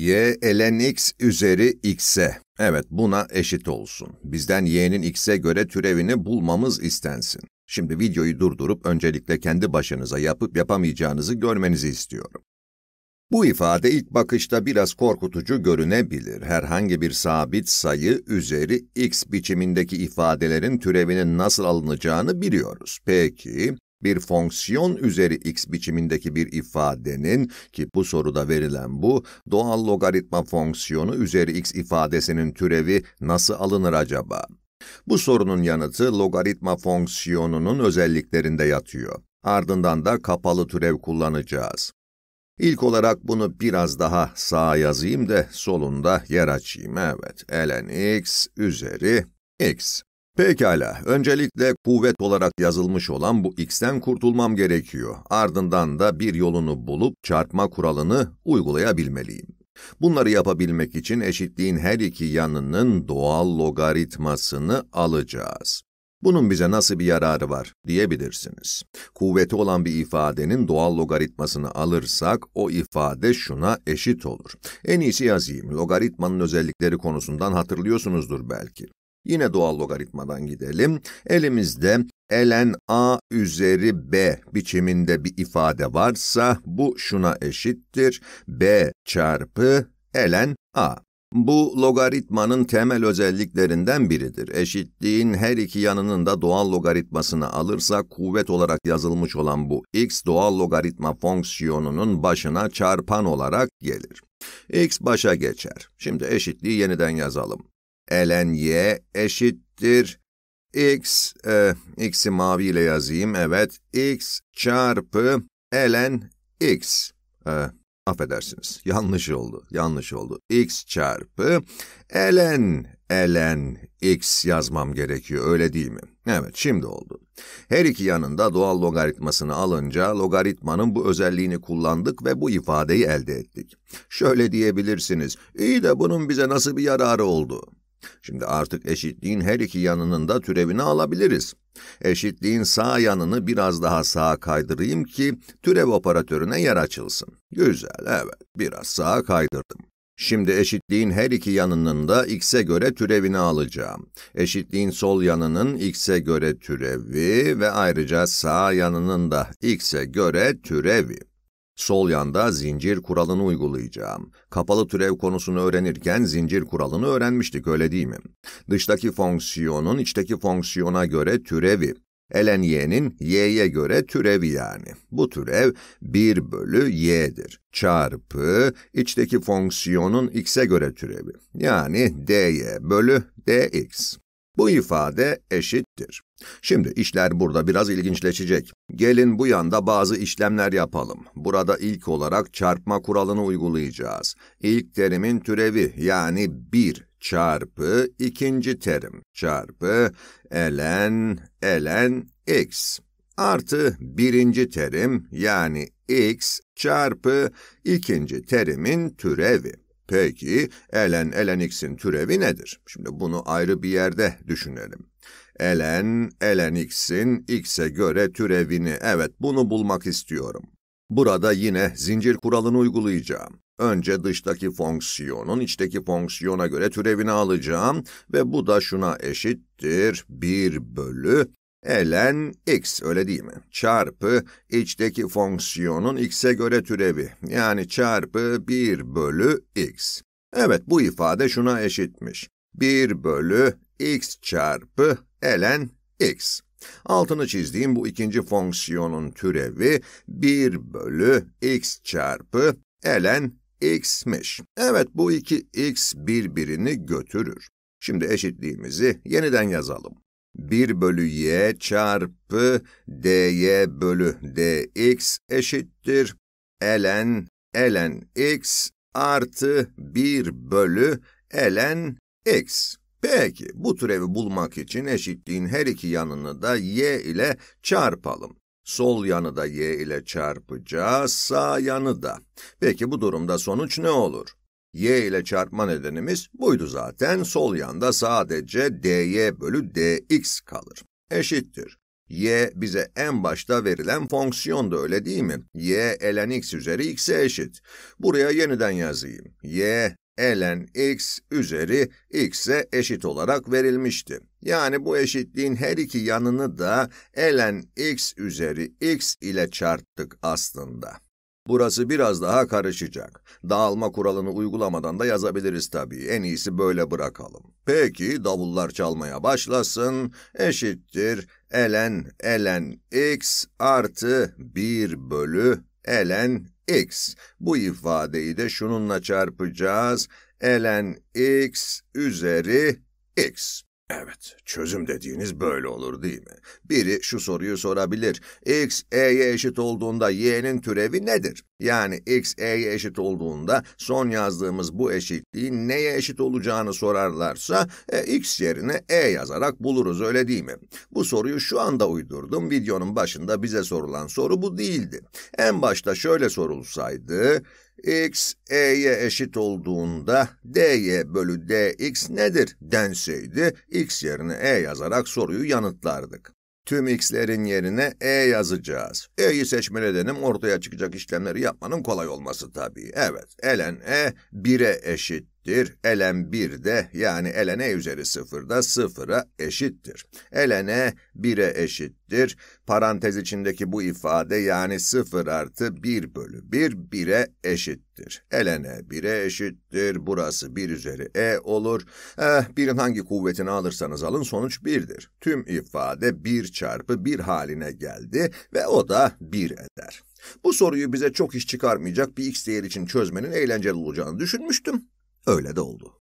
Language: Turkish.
y ln x üzeri x'e. Evet buna eşit olsun. Bizden y'nin x'e göre türevini bulmamız istensin. Şimdi videoyu durdurup öncelikle kendi başınıza yapıp yapamayacağınızı görmenizi istiyorum. Bu ifade ilk bakışta biraz korkutucu görünebilir. Herhangi bir sabit sayı üzeri x biçimindeki ifadelerin türevinin nasıl alınacağını biliyoruz. Peki, bir fonksiyon üzeri x biçimindeki bir ifadenin ki bu soruda verilen bu, doğal logaritma fonksiyonu üzeri x ifadesinin türevi nasıl alınır acaba? Bu sorunun yanıtı logaritma fonksiyonunun özelliklerinde yatıyor. Ardından da kapalı türev kullanacağız. İlk olarak bunu biraz daha sağa yazayım da solunda yer açayım. Evet, ln x üzeri x. Pekala, öncelikle kuvvet olarak yazılmış olan bu x'ten kurtulmam gerekiyor. Ardından da bir yolunu bulup çarpma kuralını uygulayabilmeliyim. Bunları yapabilmek için eşitliğin her iki yanının doğal logaritmasını alacağız. Bunun bize nasıl bir yararı var diyebilirsiniz. Kuvveti olan bir ifadenin doğal logaritmasını alırsak o ifade şuna eşit olur. En iyisi yazayım. Logaritmanın özellikleri konusundan hatırlıyorsunuzdur belki. Yine doğal logaritmadan gidelim. Elimizde ln a üzeri b biçiminde bir ifade varsa bu şuna eşittir. b çarpı ln a. Bu logaritmanın temel özelliklerinden biridir. Eşitliğin her iki yanının da doğal logaritmasını alırsa, kuvvet olarak yazılmış olan bu x doğal logaritma fonksiyonunun başına çarpan olarak gelir. x başa geçer. Şimdi eşitliği yeniden yazalım ln y eşittir x, e, x'i maviyle yazayım, evet, x çarpı ln x. E, affedersiniz, yanlış oldu, yanlış oldu. x çarpı ln, ln x yazmam gerekiyor, öyle değil mi? Evet, şimdi oldu. Her iki yanında doğal logaritmasını alınca logaritmanın bu özelliğini kullandık ve bu ifadeyi elde ettik. Şöyle diyebilirsiniz, iyi de bunun bize nasıl bir yararı oldu? Şimdi artık eşitliğin her iki yanının da türevini alabiliriz. Eşitliğin sağ yanını biraz daha sağa kaydırayım ki türev operatörüne yer açılsın. Güzel, evet. Biraz sağa kaydırdım. Şimdi eşitliğin her iki yanının da x'e göre türevini alacağım. Eşitliğin sol yanının x'e göre türevi ve ayrıca sağ yanının da x'e göre türevi. Sol yanda zincir kuralını uygulayacağım. Kapalı türev konusunu öğrenirken zincir kuralını öğrenmiştik öyle değil mi? Dıştaki fonksiyonun içteki fonksiyona göre türevi. Ln y'nin y'ye göre türevi yani. Bu türev 1 bölü y'dir. Çarpı içteki fonksiyonun x'e göre türevi. Yani dy bölü dx. Bu ifade eşittir. Şimdi işler burada biraz ilginçleşecek. Gelin bu yanda bazı işlemler yapalım. Burada ilk olarak çarpma kuralını uygulayacağız. İlk terimin türevi yani 1 çarpı ikinci terim çarpı ln ln x artı birinci terim yani x çarpı ikinci terimin türevi. Peki elen elenix'in türevi nedir? Şimdi bunu ayrı bir yerde düşünelim. Elen elenix'in x'e göre türevini evet bunu bulmak istiyorum. Burada yine zincir kuralını uygulayacağım. Önce dıştaki fonksiyonun içteki fonksiyona göre türevini alacağım ve bu da şuna eşittir 1 bölü ln x öyle değil mi? Çarpı içteki fonksiyonun x'e göre türevi. Yani çarpı 1 bölü x. Evet bu ifade şuna eşitmiş. 1 bölü x çarpı ln x. Altını çizdiğim bu ikinci fonksiyonun türevi 1 bölü x çarpı ln x'miş. Evet bu iki x birbirini götürür. Şimdi eşitliğimizi yeniden yazalım. 1 bölü y çarpı dy bölü dx eşittir ln ln x artı 1 bölü ln x. Peki bu türevi bulmak için eşitliğin her iki yanını da y ile çarpalım. Sol yanı da y ile çarpacağız, sağ yanı da. Peki bu durumda sonuç ne olur? Y ile çarpma nedenimiz buydu zaten. Sol yanda sadece dy bölü dx kalır. Eşittir. y bize en başta verilen fonksiyon da öyle değil mi? y ln x üzeri x'e eşit. Buraya yeniden yazayım. y ln x üzeri x'e eşit olarak verilmişti. Yani bu eşitliğin her iki yanını da ln x üzeri x ile çarptık aslında. Burası biraz daha karışacak. Dağılma kuralını uygulamadan da yazabiliriz tabii. En iyisi böyle bırakalım. Peki davullar çalmaya başlasın. Eşittir ln ln x artı 1 bölü ln x. Bu ifadeyi de şununla çarpacağız. ln x üzeri x. Evet, çözüm dediğiniz böyle olur değil mi? Biri şu soruyu sorabilir. X, E'ye eşit olduğunda Y'nin türevi nedir? Yani X, E'ye eşit olduğunda son yazdığımız bu eşitliğin neye eşit olacağını sorarlarsa e, X yerine E yazarak buluruz öyle değil mi? Bu soruyu şu anda uydurdum. Videonun başında bize sorulan soru bu değildi. En başta şöyle sorulsaydı x e'ye eşit olduğunda dy bölü dx nedir denseydi x yerine e yazarak soruyu yanıtlardık. Tüm x'lerin yerine e yazacağız. e'yi seçme nedenim ortaya çıkacak işlemleri yapmanın kolay olması tabii. Evet, ln e 1'e eşit eşittir. Ln 1 de yani ln e üzeri 0 da 0'a eşittir. ln e 1'e eşittir. Parantez içindeki bu ifade yani 0 artı 1 bölü 1 1'e eşittir. ln e 1'e eşittir. Burası 1 üzeri e olur. Eh, birin hangi kuvvetini alırsanız alın sonuç 1'dir. Tüm ifade 1 çarpı 1 haline geldi ve o da 1 eder. Bu soruyu bize çok iş çıkarmayacak bir x değer için çözmenin eğlenceli olacağını düşünmüştüm. Öyle de oldu.